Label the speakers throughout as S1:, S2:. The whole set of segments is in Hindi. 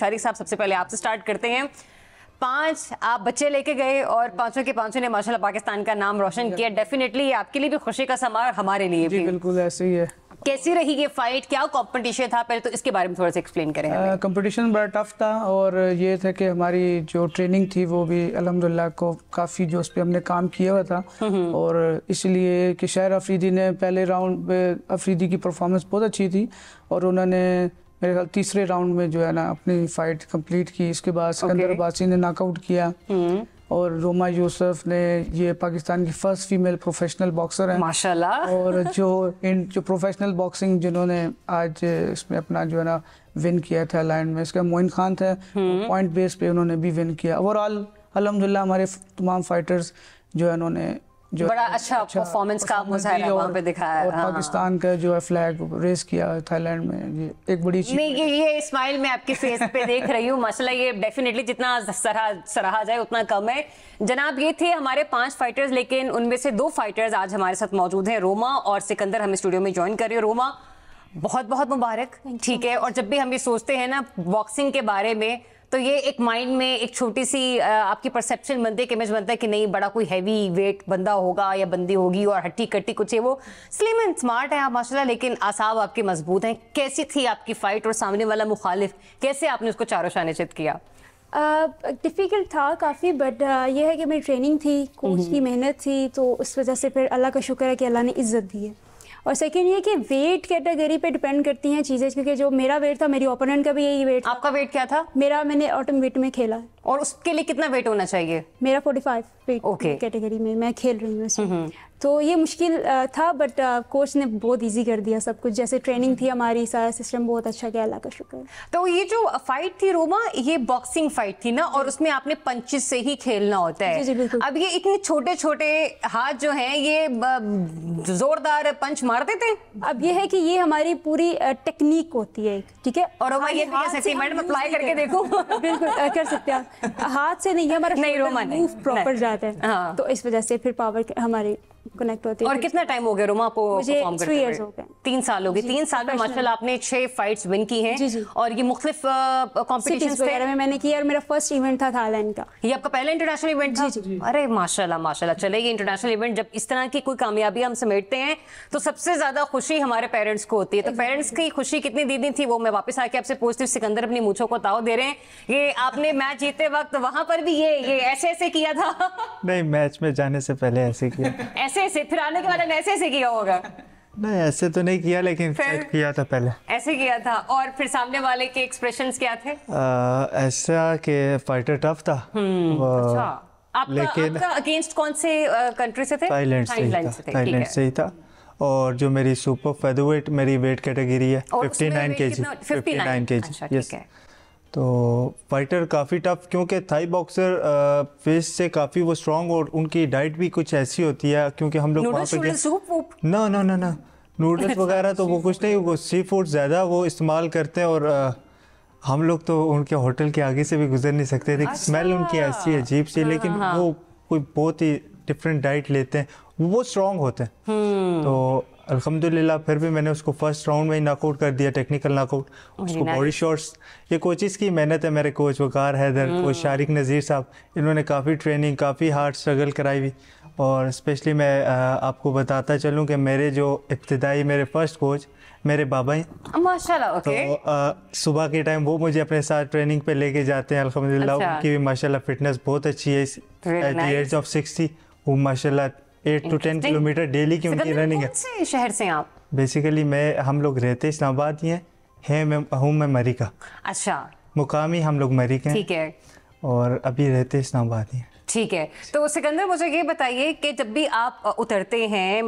S1: शारिक साहब सबसे पहले आपसे स्टार्ट करते हैं पांच आप बच्चे लेके गए और पांचों के पांचों ने माशाल्लाह पाकिस्तान का नाम रोशन किया डेफिनेटली आपके लिए भी खुशी का समा हमारे लिए भी बिल्कुल ऐसे ही है कैसी रही ये फाइट क्या कंपटीशन था पहले तो इसके बारे में थोड़ा सा एक्सप्लेन करें
S2: कंपटीशन बड़ा टफ था और ये था कि हमारी जो ट्रेनिंग थी वो भी अलहमदिल्ला को काफ़ी जो उस पर हमने काम किया हुआ था हम्म, हम्म। और इसलिए कि शायर अफरीदी ने पहले राउंड पे अफरीदी की परफॉर्मेंस बहुत अच्छी थी और उन्होंने मेरे ख्याल तीसरे राउंड में जो है ना अपनी फाइट कंप्लीट की इसके बाद सिकंदर अब्बासी ने नॉकआउट किया हम्म। और रोमा यूसुफ ने ये पाकिस्तान की फर्स्ट फीमेल प्रोफेशनल बॉक्सर हैं माशाल्लाह और जो इन जो प्रोफेशनल बॉक्सिंग जिन्होंने आज इसमें अपना जो है ना विन किया था लाइन में इसका मोइन खान थे पॉइंट बेस पे उन्होंने भी विन किया ओवरऑल अलहमदिल्ला हमारे तमाम फाइटर्स जो है उन्होंने जो बड़ा
S1: अच्छा, अच्छा परफॉर्मेंस अच्छा का मुजाहरा वहाँ पे दिखाया और हाँ। पाकिस्तान
S2: हाँ। का जो है फ्लैग रेस किया थाईलैंड में ये एक बड़ी चीज
S1: नहीं ये स्माइल मैं आपके फेस पे देख रही हूँ मसला ये डेफिनेटली जितना सराह सराहा जाए उतना कम है जनाब ये थे हमारे पांच फाइटर्स लेकिन उनमें से दो फाइटर्स आज हमारे साथ मौजूद हैं रोमा और सिकंदर हम स्टूडियो में ज्वाइन कर रहे हैं रोमा बहुत बहुत मुबारक ठीक है और जब भी हम ये सोचते हैं ना बॉक्सिंग के बारे में तो ये एक माइंड में एक छोटी सी आपकी परसेप्शन बनती है कि इमेज बनता है कि नहीं बड़ा कोई हैवी वेट बंदा होगा या बंदी होगी और हट्टी कट्टी कुछ है वो स्लिम एंड स्मार्ट है आप माशाल्लाह लेकिन आसाब आपके मजबूत हैं कैसी थी आपकी फ़ाइट और सामने वाला मुखालिफ कैसे आपने उसको चारों शानचित किया
S3: डिफ़िकल्ट uh, था काफ़ी बट uh, यह है कि मेरी ट्रेनिंग थी कोच की मेहनत थी तो उस वजह से फिर अल्लाह का शुक्र है कि अल्लाह ने इज़्ज़त दी है और सेकेंड ये कि वेट कैटेगरी पे डिपेंड करती हैं चीज़ें क्योंकि जो मेरा वेट था मेरी ओपोनेंट का भी यही वेट आपका वेट क्या था मेरा मैंने ऑटम वेट में खेला
S1: और उसके लिए कितना वेट होना चाहिए मेरा 45 वेट okay.
S3: कैटेगरी में मैं खेल रही हूँ तो ये मुश्किल था बट कोच ने बहुत इजी कर दिया सब कुछ जैसे ट्रेनिंग थी हमारी सारा सिस्टम बहुत अच्छा गया अल्लाह का शुक्र तो ये जो फाइट थी
S1: रोमा ये बॉक्सिंग फाइट थी ना और उसमें आपने पंचिस से ही खेलना होता है जी, जी, बिल्कुल अब ये इतने छोटे छोटे हाथ जो हैं ये जोरदार पंच मार देते हैं
S3: अब ये है कि ये हमारी पूरी टेक्निक होती है ठीक है और रोमा ये अप्लाई करके देखो बिल्कुल कर सकते हैं हाथ से नहीं हमारा नहीं रोमा मूव प्रॉपर जाता है हाँ।
S1: तो इस वजह से फिर पावर हमारे कनेक्ट होती है और कितना टाइम हो गया रोमा आपको मुझे थ्री हुए हो गए तीन साल हो गए तीन साल में माशाल्लाह आपने छह फाइट्स विन की हैं और ये मुख्तलिफ कॉम्पिटिशन वगैरह में मैंने किया और मेरा फर्स्ट इवेंट था थाईलैंड का ये आपका पहला इंटरनेशनल इवेंट था जी जी अरे माशाल्लाह माशाल्लाह चले ये इंटरनेशनल इवेंट जब इस तरह की कोई कामयाबी हम समेटते हैं तो सबसे ज्यादा खुशी हमारे पेरेंट्स को होती है तो पेरेंट्स की खुशी कितनी दीदी थी वो मैं वापस आके आपसे पूछती हूँ सिकंदर अपनी मूछों को ताव दे रहे हैं ये आपने मैच जीते वक्त वहां पर भी ये ये ऐसे ऐसे किया था
S4: नहीं मैच में जाने से पहले ऐसे किया
S1: ऐसे ऐसे फिर आने के बाद ऐसे ऐसे किया होगा
S4: नहीं ऐसे तो नहीं किया लेकिन चेक किया था पहले
S1: ऐसे किया था और फिर सामने वाले के एक्सप्रेशन क्या थे
S4: ऐसा के फाइटर टफ था हम्म, अच्छा।
S1: आप लेकिन आपका अगेंस्ट कौन से कंट्री से थे थाईलैंड से थाईलैंड से
S4: ही था और जो मेरी सुपर फेदरवेट मेरी वेट कैटेगरी है 59 केजी 59 केजी यस तो फाइटर काफ़ी टफ क्योंकि थाई बॉक्सर फेस से काफ़ी वो स्ट्रांग और उनकी डाइट भी कुछ ऐसी होती है क्योंकि हम लोग वहाँ पर ना ना ना ना नूडल्स अच्छा, वगैरह तो वो कुछ नहीं वो सी फूड ज़्यादा वो इस्तेमाल करते हैं और आ, हम लोग तो उनके होटल के आगे से भी गुजर नहीं सकते थे स्मेल अच्छा। उनकी ऐसी अजीब सी लेकिन हाँ, हाँ। वो कोई बहुत ही डिफरेंट डाइट लेते हैं वो स्ट्रॉन्ग होते हैं हम्म। तो अलहमदिल्ला फिर भी मैंने उसको फर्स्ट राउंड में ही नाकआउट कर दिया टेक्निकल नाकआउट उसको बॉडी शॉट्स ये कोचिज़ की मेहनत तो, है मेरे coach Waqar Haider coach hmm. Shariq Nazir साहब इन्होंने काफ़ी ट्रेनिंग काफ़ी हार्ड स्ट्रगल कराई हुई और स्पेशली मैं आपको बताता चलूँ कि मेरे जो इब्तदाई मेरे फर्स्ट कोच मेरे बाबा हैं
S1: माशा तो
S4: सुबह के टाइम वो मुझे अपने साथ ट्रेनिंग पे लेके जाते हैं अलहमदिल्ला अच्छा। उनकी भी माशाल्लाह फिटनेस बहुत अच्छी है
S1: at the age
S4: of sixty वो माशाल्लाह eight to ten kilometre daily की उनकी रनिंग है
S1: शहर से आप
S4: बेसिकली मैं हम लोग रहते इस्लामाबाद ही हैं है मैं हूँ मैं मरी का अच्छा मुकामी हम लोग मरी के ठीक है और अभी रहते इस्लामाबाद ही हैं
S1: ठीक है तो सिकंदर मुझे ये बताइए कि जब भी आप उतरते हैं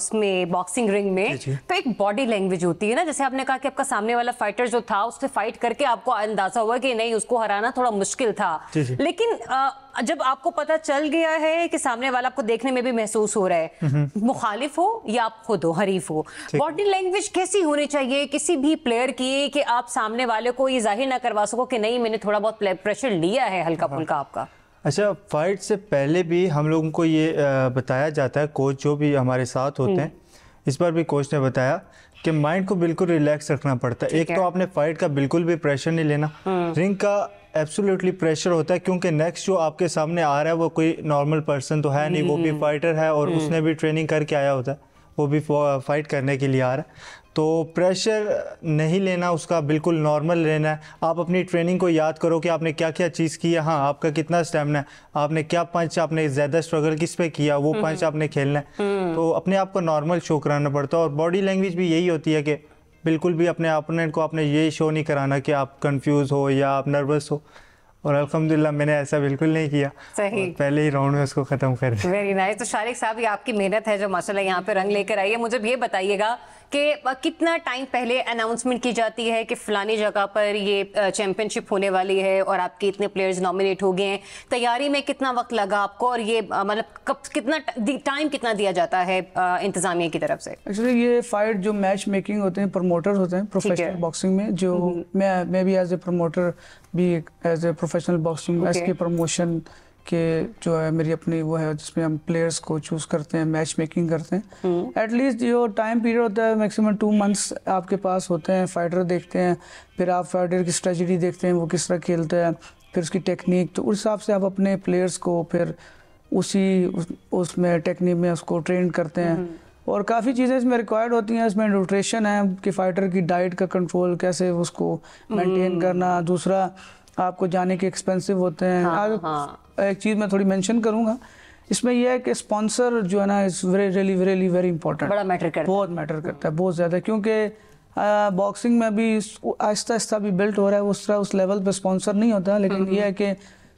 S1: उसमें बॉक्सिंग रिंग में तो एक बॉडी लैंग्वेज होती है ना जैसे आपने कहा कि आपका सामने वाला फाइटर जो था उससे फाइट करके आपको अंदाजा हुआ कि नहीं उसको हराना थोड़ा मुश्किल था लेकिन आ, जब आपको पता चल गया है कि सामने वाला आपको देखने में भी महसूस हो रहा है हम्म, हम्म। मुखालिफ हो या आप खुद हो हरीफ हो बॉडी लैंग्वेज कैसी होनी चाहिए किसी भी प्लेयर की कि आप सामने वाले को ये जाहिर ना करवा सको कि नहीं मैंने थोड़ा बहुत प्रेशर लिया है हल्का फुल्का हाँ। आपका
S4: अच्छा फाइट से पहले भी हम लोगों को ये बताया जाता है कोच जो भी हमारे साथ होते हैं हम्म। इस बार भी कोच ने बताया कि माइंड को बिल्कुल रिलैक्स रखना पड़ता है एक तो आपने फाइट का बिल्कुल भी प्रेशर नहीं लेना रिंग हम्म। का एब्सोल्युटली प्रेशर होता है क्योंकि नेक्स्ट जो आपके सामने आ रहा है वो कोई नॉर्मल पर्सन तो है नहीं वो भी फाइटर हम्म। है और उसने भी ट्रेनिंग करके आया होता है वो भी फाइट करने के लिए आ रहा है तो प्रेशर नहीं लेना उसका बिल्कुल नॉर्मल लेना है आप अपनी ट्रेनिंग को याद करो कि आपने क्या क्या चीज़ की है हाँ आपका कितना स्टेमिना है आपने क्या पंच आपने ज़्यादा स्ट्रगल किस पे किया वो पंच हम्म। आपने खेलना है हम्म। तो अपने आप को नॉर्मल शो कराना पड़ता है और बॉडी लैंग्वेज भी यही होती है कि बिल्कुल भी अपने अपोनेंट को आपने ये शो नहीं कराना कि आप कन्फ्यूज हो या आप नर्वस हो और अल्हम्दुलिल्लाह मैंने ऐसा बिल्कुल नहीं किया सही पहले ही राउंड में उसको ख़त्म कर दिया
S1: वेरी नाइस तो शारिक साहब ये आपकी मेहनत है जो माशाल्लाह यहाँ पे रंग लेकर आई है मुझे ये बताइएगा कि कितना टाइम पहले अनाउंसमेंट की जाती है कि फ़लानी जगह पर ये चैंपियनशिप होने वाली है और आपके इतने प्लेयर्स नॉमिनेट हो गए हैं तैयारी में कितना वक्त लगा आपको और ये मतलब कब कितना टाइम कितना दिया जाता है इंतज़ामिया की तरफ से
S2: एक्चुअली ये फाइट जो मैच मेकिंग होते हैं प्रमोटर्स होते हैं प्रोफेशनल बॉक्सिंग में जो हम्म। मैं मैं भी एज ए प्रोमोटर भी as a professional boxing match के प्रमोशन के जो है मेरी अपनी वो है जिसमें हम प्लेयर्स को चूज करते हैं मैच मेकिंग करते हैं एटलीस्ट हम्म। जो टाइम पीरियड होता है मैक्सिमम टू मंथ्स आपके पास होते हैं फाइटर देखते हैं फिर आप फाइटर की स्ट्रेटजी देखते हैं वो किस तरह खेलता है फिर उसकी टेक्निक तो उस हिसाब से आप अपने प्लेयर्स को फिर उसी उसमें उस टेक्निक में उसको ट्रेन करते हैं हम्म। और काफ़ी चीज़ें इसमें रिक्वायर्ड होती हैं इसमें न्यूट्रिशन है कि फाइटर की डाइट का कंट्रोल कैसे उसको मेंटेन हम्म। करना दूसरा आपको जाने के एक्सपेंसिव होते हैं हाँ, हाँ. एक चीज़ मैं थोड़ी मेंशन करूँगा इसमें यह है कि स्पॉन्सर जो है ना is very really very important बड़ा मैटर करता बहुत मैटर करता है बहुत ज़्यादा क्योंकि बॉक्सिंग में भी आहिस्ता आहिस्ता भी बिल्ट हो रहा है उस तरह उस लेवल पर स्पॉन्सर नहीं होता लेकिन हम्म। यह है कि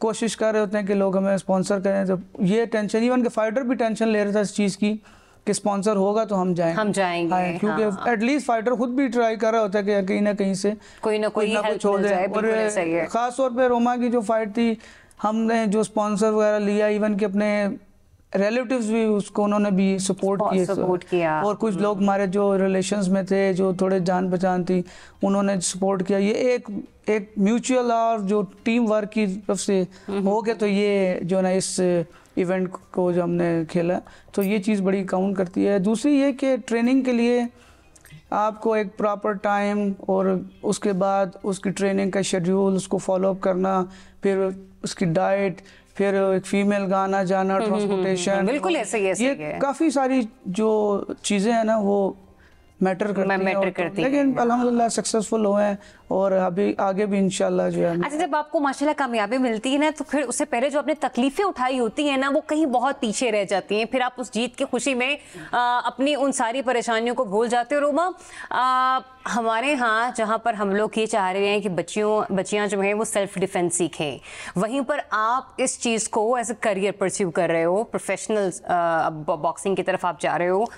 S2: कोशिश कर रहे होते हैं कि लोग हमें स्पॉन्सर करें तो ये टेंशन इवन के फाइटर भी टेंशन ले रहा था इस चीज़ की कि स्पॉन्सर होगा तो हम जाएंगे हम जाएंगे हाँ, क्योंकि एटलीस्ट हाँ। फाइटर खुद भी ट्राई कर रहा होता है कि कहीं ना कहीं से कोई ना कोई, ना कुछ हो जाए और पर रोमा की जो फाइट थी हमने जो स्पॉन्सर वगैरह लिया इवन कि अपने रिलेटिव्स भी उसको उन्होंने भी सपोर्ट किया सपोर्ट किया और कुछ हम्म। लोग हमारे जो रिलेशंस में थे जो थोड़े जान पहचान थी उन्होंने सपोर्ट किया ये एक एक म्यूचुअल और जो टीम वर्क की तरफ से हम्म। हो गया तो ये जो ना इस इवेंट को जो हमने खेला तो ये चीज़ बड़ी काउंट करती है दूसरी ये कि ट्रेनिंग के लिए आपको एक प्रॉपर टाइम और उसके बाद उसकी ट्रेनिंग का शेड्यूल उसको फॉलोअप करना फिर उसकी डाइट फिर एक फीमेल का आना जाना ट्रांसपोर्टेशन हम्म, हम्म, बिल्कुल ऐसे ही ऐसे ये काफ़ी सारी जो चीज़ें हैं ना वो मैटर करती, मैटर करती है तो, लेकिन अलहमदिल्ला सक्सेसफुल हुए हैं और अभी आगे भी इंशाल्लाह जो है अच्छा
S1: जब आपको माशाल्लाह कामयाबी मिलती है ना तो फिर उससे पहले जो आपने तकलीफें उठाई होती हैं ना वो कहीं बहुत पीछे रह जाती हैं फिर आप उस जीत की खुशी में आ, अपनी उन सारी परेशानियों को भूल जाते हो रोमा हमारे यहाँ जहाँ पर हम लोग ये चाह रहे हैं कि बच्चियों बच्चियाँ जो हैं वो सेल्फ डिफेंस सीखें वहीं पर आप इस चीज़ को एज अ करियर परस्यू कर रहे हो प्रोफेशनल बॉक्सिंग की तरफ आप जा रहे हो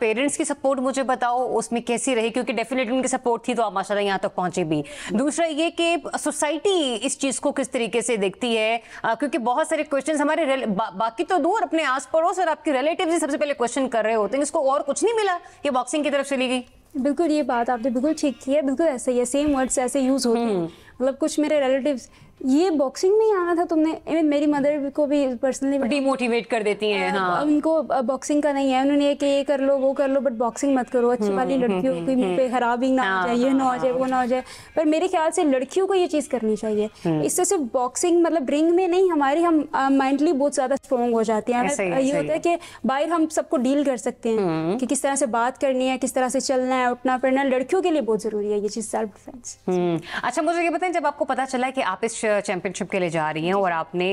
S1: पेरेंट्स की सपोर्ट मुझे बताओ उसमें कैसी रही क्योंकि डेफिनेटली उनकी सपोर्ट थी तो आप माशाला यहाँ तक पहुँच पहुंचे भी दूसरा ये कि सोसाइटी इस चीज़ को किस तरीके से देखती है आ, क्योंकि बहुत सारे क्वेश्चन हमारे बा, बाकी तो दूर अपने आस पड़ोस और आपके रिलेटिव सबसे पहले क्वेश्चन कर रहे होते हैं इसको और कुछ नहीं मिला कि बॉक्सिंग की तरफ चली गई
S3: बिल्कुल ये बात आपने बिल्कुल ठीक की है बिल्कुल ऐसा ही है सेम वर्ड्स ऐसे यूज़ होते हैं हम्म। मतलब कुछ मेरे रिलेटिव्स ये बॉक्सिंग में ही आना था तुमने मेरी मदर को भी पर्सनली डिमोटिवेट कर देती हैं हाँ उनको बॉक्सिंग का नहीं है उन्होंने कि ये कर लो वो कर लो बट बॉक्सिंग मत करो अच्छी वाली हम्म, लड़कियों हम्म, की पे हम्म, खराबी ना हो हाँ, जाए ये ना हो हाँ, जाए वो हाँ। ना हो जाए पर मेरे ख्याल से लड़कियों को ये चीज़ करनी चाहिए इससे सिर्फ बॉक्सिंग मतलब रिंग में नहीं हमारी हम माइंडली बहुत ज़्यादा स्ट्रॉन्ग हो जाती हैं ये होता है कि बाहर हम सबको डील कर सकते हैं कि किस तरह से बात करनी है किस तरह से चलना है उठना पड़ना लड़कियों के लिए बहुत ज़रूरी है ये चीज़ सेल्फ
S1: डिफेंस अच्छा मुझे ये बताएं जब आपको पता चला कि आप इस चैंपियनशिप के लिए जा रही हैं और आपने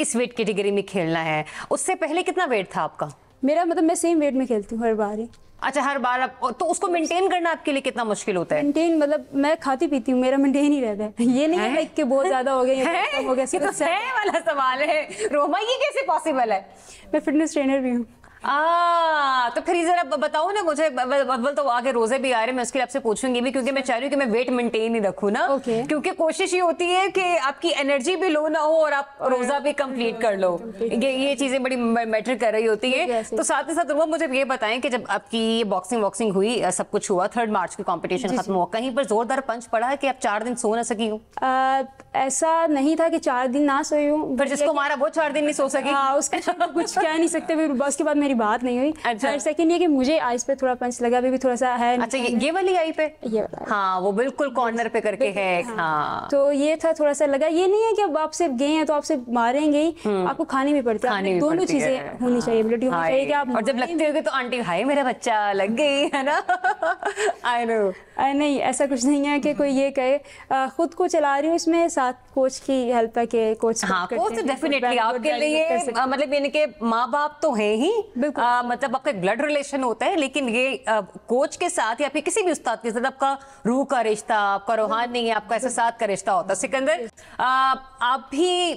S1: इस वेट कैटेगरी में खेलना है उससे पहले कितना वेट था आपका
S3: मेरा मतलब मैं सेम वेट में खेलती हूँ हर बार ही अच्छा हर बार आप तो उसको मेंटेन करना आपके लिए कितना मुश्किल होता है मेंटेन मतलब मैं खाती पीती हूँ मेरा मेंटेन ही रहता है ये नहीं है, है कि बहुत ज्यादा हो गया है? हो गया तो वाला सवाल है रोमा ये कैसे पॉसिबल है
S1: मैं फिटनेस ट्रेनर भी हूँ हाँ, तो फिर जरा बताओ ना मुझे अव्वल तो आगे रोजे भी आ रहे मैं उसके लिए आपसे पूछूंगी भी क्योंकि मैं चाह रही हूँ कि मैं वेट मेंटेन ही रखू ना okay. क्योंकि कोशिश ये होती है कि आपकी एनर्जी भी लो ना हो और आप और रोजा भी कंप्लीट कर लो ये ये चीजें बड़ी मैटर कर रही होती है तो साथ ही साथ रुमा मुझे ये बताएं कि जब आपकी ये बॉक्सिंग वॉक्सिंग हुई सब कुछ हुआ थर्ड मार्च की कॉम्पिटिशन खत्म हुआ कहीं पर जोरदार पंच पड़ा है कि आप चार दिन सो ना सकी हूँ
S3: ऐसा नहीं था कि चार दिन ना सोई हूँ जिसको मारा वो चार दिन नहीं सो हाँ, सके उसका तो कुछ कह नहीं सकते बस के बाद मेरी बात नहीं हुई अच्छा और सेकंड ये कि मुझे आइस पे थोड़ा पंच लगा अभी भी थोड़ा सा है अच्छा ये, ये वाली आई पे ये वाला हाँ वो बिल्कुल कॉर्नर पे करके है हाँ। हाँ। तो ये था थोड़ा सा लगा ये नहीं है कि अब आपसे गए हैं तो आपसे मारेंगे ही हम्म। आपको खाने भी पड़ता है दोनों चीजें होनी चाहिए ब्लडी हाँ। होनी चाहिए कि आप और जब
S1: लगते हो तो आंटी हाय मेरा बच्चा लग गई है ना
S3: आई नो नहीं ऐसा कुछ नहीं है कि कोई ये कहे खुद को चला रही हूँ इसमें साथ कोच की हेल्प तो है मतलब कि कोच हाँ कोच तो डेफिनेटली आपके लिए मतलब
S1: इनके माँ बाप तो हैं ही आ, मतलब आपका एक ब्लड रिलेशन होता है लेकिन ये आ, कोच के साथ या फिर किसी भी उस्ताद के साथ आपका रूह का रिश्ता आपका रूहान नहीं है आपका साथ का रिश्ता होता है सिकंदर आप भी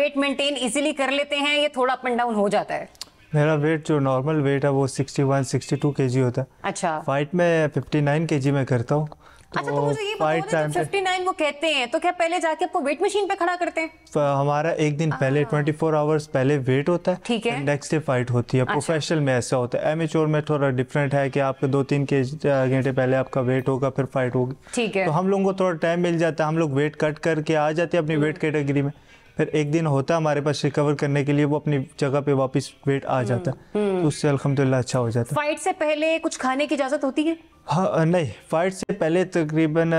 S1: वेट मेंटेन इजीली कर लेते हैं ये थोड़ा अप एंड डाउन हो जाता है
S4: मेरा वेट जो नॉर्मल वेट है वो 61 62 केजी होता है अच्छा फाइट में 59 केजी में करता हूँ तो अच्छा तो मुझे ये बताओ
S1: वो कहते हैं तो क्या पहले जाके आपको वेट मशीन पे खड़ा करते हैं
S4: हमारा एक दिन पहले ट्वेंटी फोर आवर्स पहले वेट होता है ठीक है नेक्स्ट डे फाइट होती है प्रोफेशनल अच्छा। में ऐसा होता है एमेच्योर में थोड़ा डिफरेंट है कि आपके दो तीन के घंटे पहले आपका वेट होगा फिर फाइट होगी ठीक है तो हम लोगों को थोड़ा टाइम मिल जाता है हम लोग वेट कट करके आ जाते हैं अपनी वेट हम्म। कैटेगरी में फिर एक दिन होता हमारे पास रिकवर करने के लिए वो अपनी जगह पे वापस वेट आ जाता है हम्म, हम्म। तो उससे अलहमदुल्ला अच्छा हो जाता
S1: फाइट से पहले कुछ खाने की इजाज़त होती है
S4: हाँ नहीं फाइट से पहले तकरीबन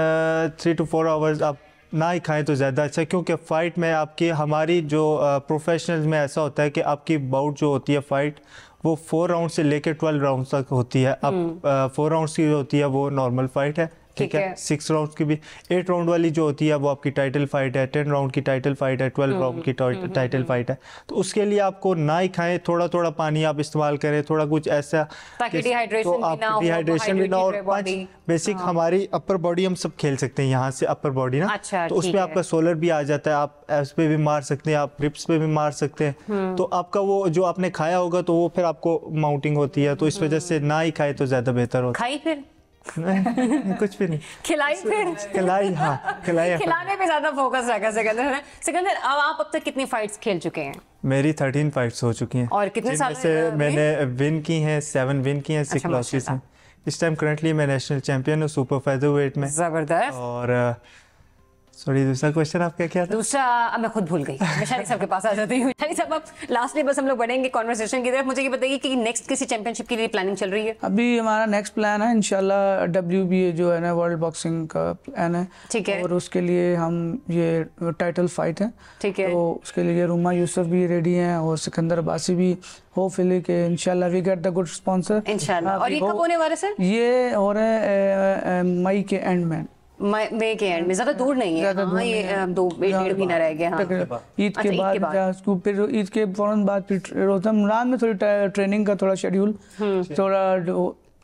S4: थ्री टू फोर आवर्स आप ना ही खाएं तो ज़्यादा अच्छा क्योंकि फ़ाइट में आपकी हमारी जो प्रोफेशनल में ऐसा होता है कि आपकी बाउट जो होती है फ़ाइट वो फोर राउंड से लेकर ट्वेल्व राउंड तक होती है अब फोर हम्म। राउंड की जो होती है वो नॉर्मल फ़ाइट है ठीक है सिक्स राउंड की भी एट राउंड वाली जो होती है वो आपकी टाइटल फाइट है टेन राउंड की टाइटल फाइट है ट्वेल्व राउंड की title hmm, fight hmm, hmm, है तो उसके लिए आपको ना ही खाएं थोड़ा थोड़ा पानी आप इस्तेमाल करें थोड़ा कुछ ऐसा तो आप डिहाइड्रेशन भी ना और पांच बेसिक हमारी अपर बॉडी हम सब खेल सकते हैं यहाँ से अपर बॉडी ना अच्छा, तो उसमें आपका सोलर भी आ जाता है आप एप्स पे भी मार सकते हैं आप रिप्स पे भी मार सकते हैं तो आपका वो जो आपने खाया होगा तो वो फिर आपको माउंटिंग होती है तो इस वजह से ना ही खाए तो ज्यादा बेहतर होता है कुछ भी नहीं
S1: खिलाई फिर खिलाई हाँ खिलाई खिलाने पे ज्यादा फोकस रहेगा सिकंदर है सिकंदर अब आप अब तक कितनी फाइट्स खेल चुके हैं
S4: मेरी थर्टीन फाइट्स हो चुकी हैं और कितने साल से मैंने विन की हैं सेवन विन की हैं अच्छा, सिक्स लॉसेस हैं इस टाइम करंटली मैं नेशनल चैंपियन हूँ सुपर फेदर वेट में जबरदस्त और सॉरी दूसरा क्वेश्चन
S2: आपका क्या था दूसरा अब मैं खुद भूल गई
S1: मैं साहब के पास आ जाती हूँ शानी साहब आप लास्टली बस हम लोग बढ़ेंगे कॉन्वर्सेशन की तरफ मुझे ये बताइए कि नेक्स्ट किसी चैंपियनशिप के लिए प्लानिंग चल रही है
S2: अभी हमारा नेक्स्ट प्लान है इनशाला डब्ल्यू जो है ना वर्ल्ड बॉक्सिंग का प्लान है ठीक है और उसके लिए हम ये टाइटल फाइट है ठीक है तो उसके लिए रुमा यूसुफ भी रेडी है और सिकंदर बासी भी होपफुली के इंशाल्लाह we get the good sponsor इंशाल्लाह हाँ, और ये कब होने वाला सर ये हो रहा है मई के एंड में ट्रेनिंग का थोड़ा शेड्यूल हम्म। थोड़ा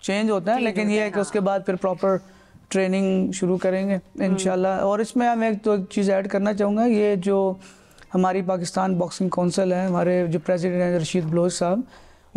S2: चेंज होता है लेकिन ये है कि उसके हाँ। बाद फिर प्रॉपर ट्रेनिंग शुरू करेंगे हम्म। इन और इसमें हम एक तो चीज़ ऐड करना चाहूंगा ये जो हमारी पाकिस्तान बॉक्सिंग काउंसिल है हमारे जो प्रेसिडेंट हैं रशीद बलोच साहब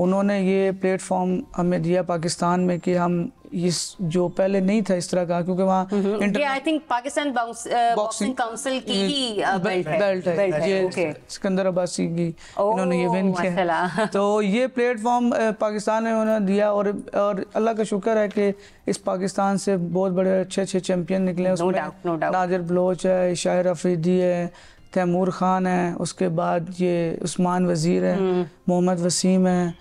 S2: उन्होंने ये प्लेटफॉर्म हमें दिया पाकिस्तान में कि हम इस जो पहले नहीं था इस तरह का क्योंकि वहाँ
S1: I think Pakistan boxing council की ही बेल्ट uh, mm-hmm. है, बेल्ट है, बेल्ट है, ये
S2: सिकंदर अब्बासी की इन्होंने ये विन oh, किया तो ये प्लेटफॉर्म uh, पाकिस्तान ने उन्होंने दिया और और अल्लाह का शुक्र है कि इस पाकिस्तान से बहुत बड़े अच्छे अच्छे चैंपियन निकले उसमें नाजर बलोच है शायर अफरीदी है तैमूर खान है उसके बाद ये उस्मान वज़ीर है mm. मोहम्मद वसीम है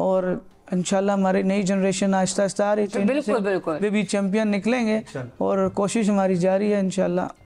S2: और इनशाला हमारी नई जनरेशन आहिस्ता आहिस्ता आ रही है बिल्कुल बिल्कुल वे भी चैम्पियन निकलेंगे अच्छा। और कोशिश हमारी जारी है इनशाला